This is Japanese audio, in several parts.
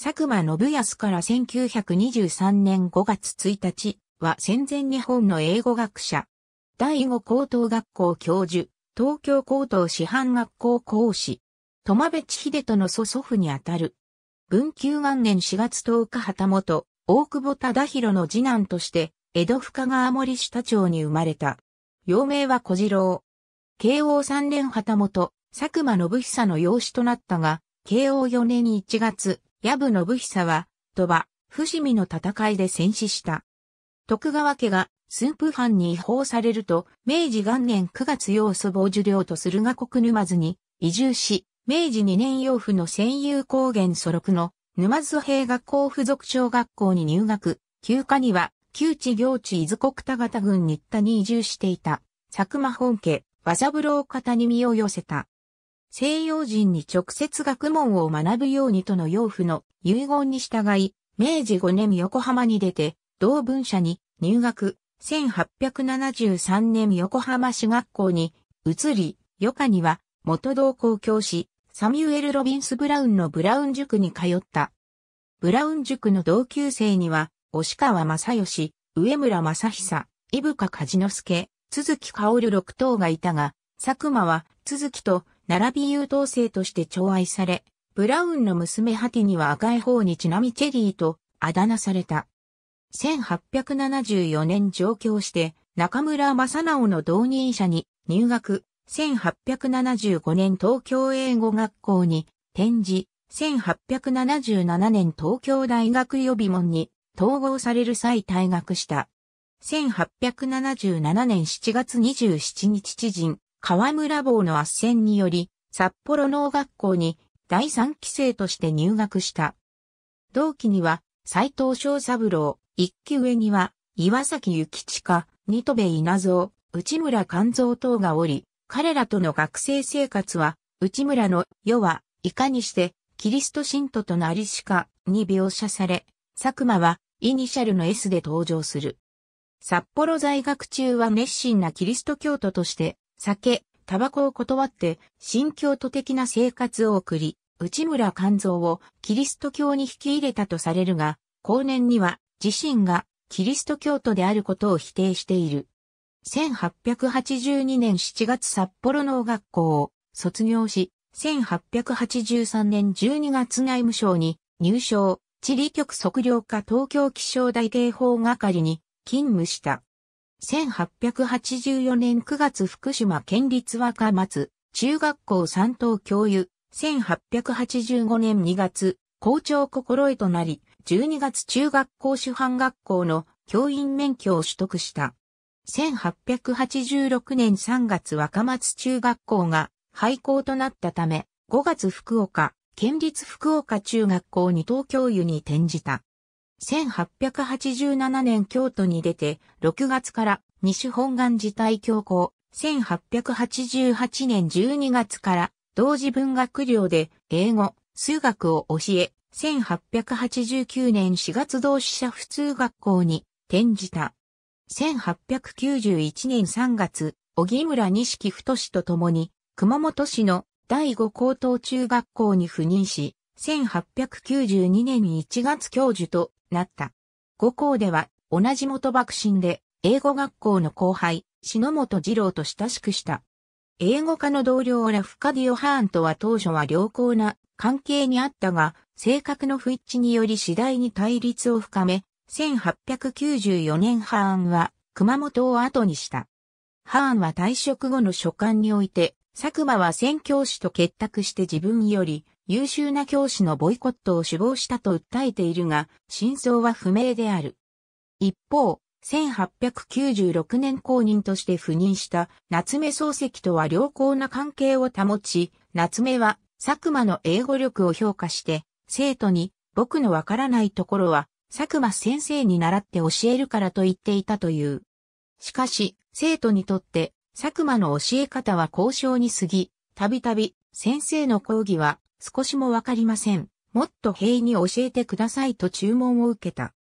佐久間信康から1923年5月1日は戦前日本の英語学者。第五高等学校教授、東京高等師範学校講師。戸部千秀との祖祖父にあたる。文久元年4月10日旗本、大久保忠宏の次男として、江戸深川森下町に生まれた。幼名は小次郎。慶応3年旗本、佐久間信久の養子となったが、慶応4年1月、矢部信久は、鳥羽、伏見の戦いで戦死した。徳川家が駿府藩に違法されると、明治元年9月要素防受領と駿河国沼津に移住し、明治2年養父の戦友高原祖録の沼津兵学校附属小学校に入学、休暇には旧地行地伊豆国田方郡新田に移住していた、佐久間本家、和三郎方に身を寄せた。西洋人に直接学問を学ぶようにとの養父の遺言に従い、明治5年横浜に出て、同文社に入学、1873年横浜市学校に移り、余下には元同校教師、サミュエル・ロビンス・ブラウンのブラウン塾に通った。ブラウン塾の同級生には、押川正義、上村正久、伊深梶之助、鈴木薫六等がいたが、佐久間は、鈴木と並び優等生として寵愛され、ブラウンの娘ハティには赤い方にちなみチェリーとあだ名された。1874年上京して、中村正直の同任者に入学、1875年東京英語学校に展示、1877年東京大学予備門に統合される際退学した。1877年7月27日知人、河村坊の圧戦により、札幌農学校に第三期生として入学した。同期には、斎藤翔三郎、一期上には、岩崎幸近、二戸部稲造、内村勘蔵等がおり、彼らとの学生生活は、内村の世はいかにして、キリスト信徒となりしかに描写され、佐久間はイニシャルの S で登場する。札幌在学中は熱心なキリスト教徒として酒、タバコを断って、新教徒的な生活を送り、内村勘蔵をキリスト教に引き入れたとされるが、後年には自身がキリスト教徒であることを否定している。1882年7月札幌農学校を卒業し、1883年12月内務省に入省、地理局測量課東京気象台警報係に勤務した。1884年9月福島県立若松、中学校三等教諭、1885年2月、校長心得となり、12月中学校主犯学校の教員免許を取得した。1886年3月若松中学校が廃校となったため、5月福岡、県立福岡中学校に等教諭に転じた。1887年京都に出て、6月から西本願寺大教皇、1888年12月から同時文学寮で英語、数学を教え、1889年4月同志社普通学校に転じた。1891年3月、小木村錦太と共に、熊本市の第五高等中学校に赴任し、1892年1月教授となった。五校では、同じ元幕臣で、英語学校の後輩、篠本二郎と親しくした。英語科の同僚ラフカディオ・ハーンとは当初は良好な関係にあったが、性格の不一致により次第に対立を深め、1894年ハーンは熊本を後にした。ハーンは退職後の書簡において、佐久間は宣教師と結託して自分より優秀な教師のボイコットを首謀したと訴えているが、真相は不明である。一方、1896年公認として赴任した夏目漱石とは良好な関係を保ち、夏目は佐久間の英語力を評価して、生徒に僕のわからないところは佐久間先生に習って教えるからと言っていたという。しかし、生徒にとって佐久間の教え方は高尚に過ぎ、たびたび先生の講義は少しもわかりません。もっと平に教えてくださいと注文を受けた。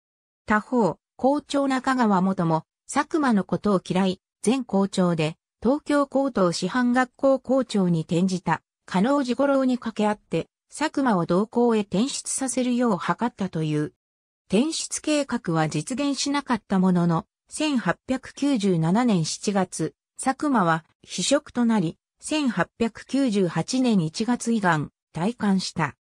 他方、校長中川元も、佐久間のことを嫌い、前校長で、東京高等師範学校校長に転じた、加納治五郎に掛け合って、佐久間を同校へ転出させるよう図ったという。転出計画は実現しなかったものの、1897年7月、佐久間は被職となり、1898年1月以願、戴冠した。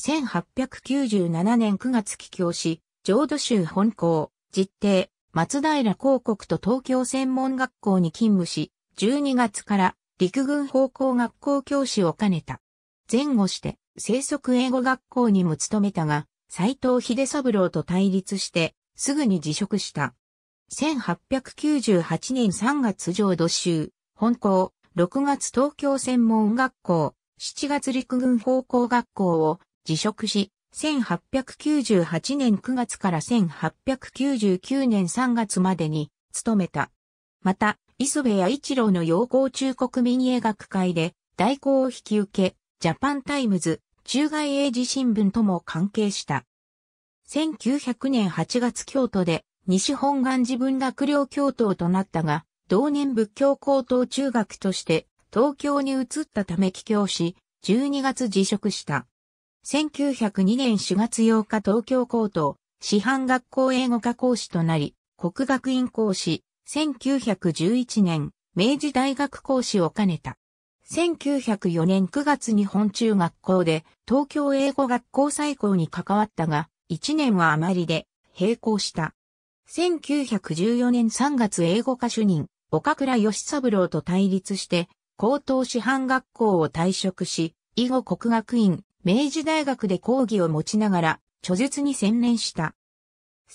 1897年9月帰郷し、浄土州本校、実定、松平広告と東京専門学校に勤務し、12月から陸軍方向学校教師を兼ねた。前後して、生息英語学校にも勤めたが、斎藤秀三郎と対立して、すぐに辞職した。1898年3月浄土州、本校、6月東京専門学校、7月陸軍高校学校を辞職し、1898年9月から1899年3月までに勤めた。また、磯部屋一郎の陽光中国民営学会で代行を引き受け、ジャパンタイムズ、中外英字新聞とも関係した。1900年8月京都で西本願寺文学寮教頭となったが、同年仏教高等中学として東京に移ったため帰郷し、12月辞職した。1902年4月8日東京高等、師範学校英語科講師となり、国学院講師、1911年、明治大学講師を兼ねた。1904年9月日本中学校で東京英語学校再校に関わったが、1年は余りで並行した。1914年3月英語科主任、岡倉義三郎と対立して高等師範学校を退職し、以後国学院、明治大学で講義を持ちながら、著述に専念した。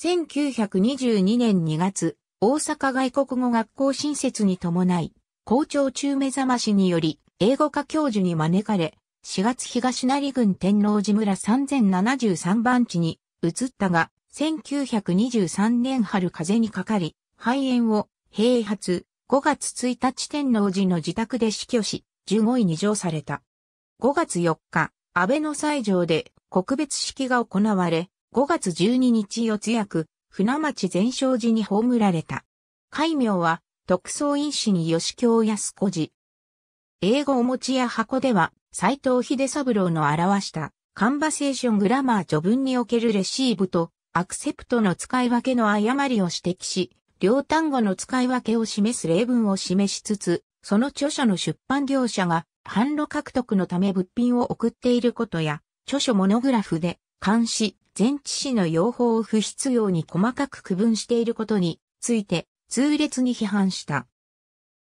1922年2月、大阪外国語学校新設に伴い、校長中目覚ましにより、英語科教授に招かれ、4月東成郡天王寺村3073番地に移ったが、1923年春風にかかり、肺炎を併発、5月1日天皇寺の自宅で死去し、15位に上された。5月4日、安倍の西条で告別式が行われ、5月12日四つ役、船町全勝寺に葬られた。戒名は、特捜院士に吉京康子寺。英語お持ちや箱では、斎藤秀三郎の表した、カンバセーショングラマー序文におけるレシーブと、アクセプトの使い分けの誤りを指摘し、両単語の使い分けを示す例文を示しつつ、その著者の出版業者が販路獲得のため物品を送っていることや、著書モノグラフで、監視、前置詞の用法を不必要に細かく区分していることについて、痛烈に批判した。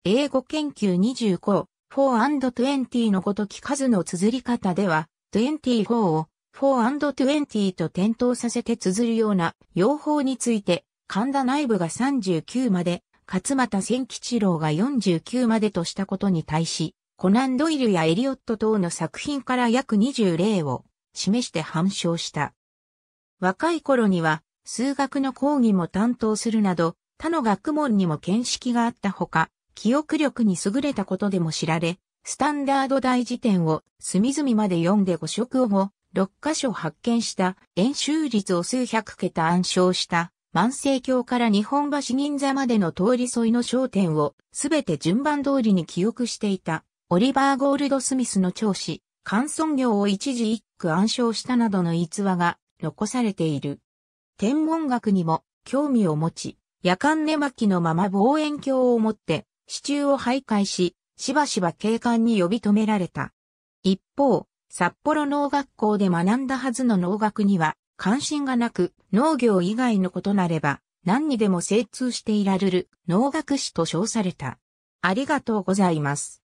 英語研究2 5 4&20 のごとき数の綴り方では、24を 4&20 と点灯させて綴るような用法について、神田内部が39まで、勝又千吉郎が49までとしたことに対し、コナンドイルやエリオット等の作品から約20例を示して反証した。若い頃には数学の講義も担当するなど他の学問にも見識があったほか、記憶力に優れたことでも知られ、スタンダード大辞典を隅々まで読んで5色をも6箇所発見した演習率を数百桁暗唱した万世橋から日本橋銀座までの通り沿いの商店をすべて順番通りに記憶していた、オリバー・ゴールド・スミスの長子、乾村業を一時一句暗唱したなどの逸話が残されている。天文学にも興味を持ち、夜間寝巻きのまま望遠鏡を持って、支柱を徘徊し、しばしば警官に呼び止められた。一方、札幌農学校で学んだはずの農学には、関心がなく、農業以外のことなれば、何にでも精通していられる、農学士と称された。ありがとうございます。